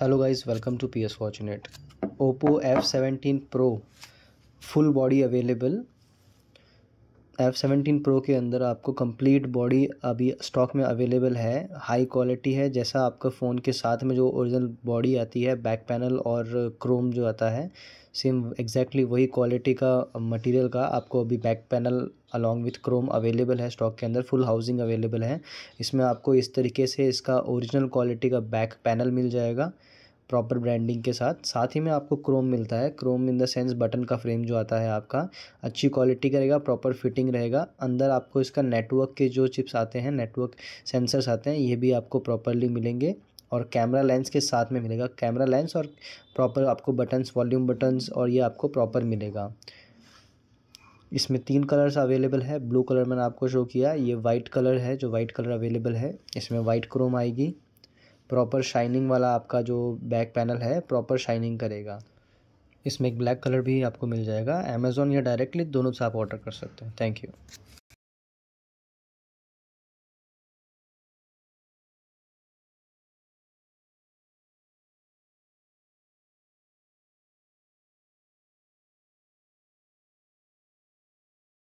hello guys welcome to ps watchnet oppo f17 pro full body available F seventeen pro के अंदर आपको complete body अभी stock में available है high quality है जैसा आपका फ़ोन के साथ में जो ओरिजिनल बॉडी आती है बैक पैनल और क्रोम जो आता है सेम एग्जैक्टली वही क्वालिटी का मटेरियल का आपको अभी back panel along with chrome available है स्टॉक के अंदर फुल हाउसिंग अवेलेबल है इसमें आपको इस तरीके से इसका ओरिजिनल क्वालिटी का बैक पैनल मिल जाएगा प्रॉपर ब्रांडिंग के साथ साथ ही में आपको क्रोम मिलता है chrome in the sense button का फ्रेम जो आता है आपका अच्छी क्वालिटी का रहेगा प्रॉपर फिटिंग रहेगा अंदर आपको इसका नेटवर्क के जो चिप्स आते हैं नेटवर्क सेंसर्स आते हैं ये भी आपको प्रॉपरली मिलेंगे और कैमरा लेंस के साथ में मिलेगा कैमरा लेंस और प्रॉपर आपको बटन्स वॉल्यूम बटन्स और ये आपको प्रॉपर मिलेगा इसमें तीन कलर्स अवेलेबल है ब्लू कलर मैंने आपको शो किया ये वाइट कलर है जो वाइट कलर अवेलेबल है इसमें वाइट क्रोम आएगी प्रॉपर शाइनिंग वाला आपका जो बैक पैनल है प्रॉपर शाइनिंग करेगा इसमें एक ब्लैक कलर भी आपको मिल जाएगा अमेज़ोन या डायरेक्टली दोनों से आप ऑर्डर कर सकते हैं थैंक यू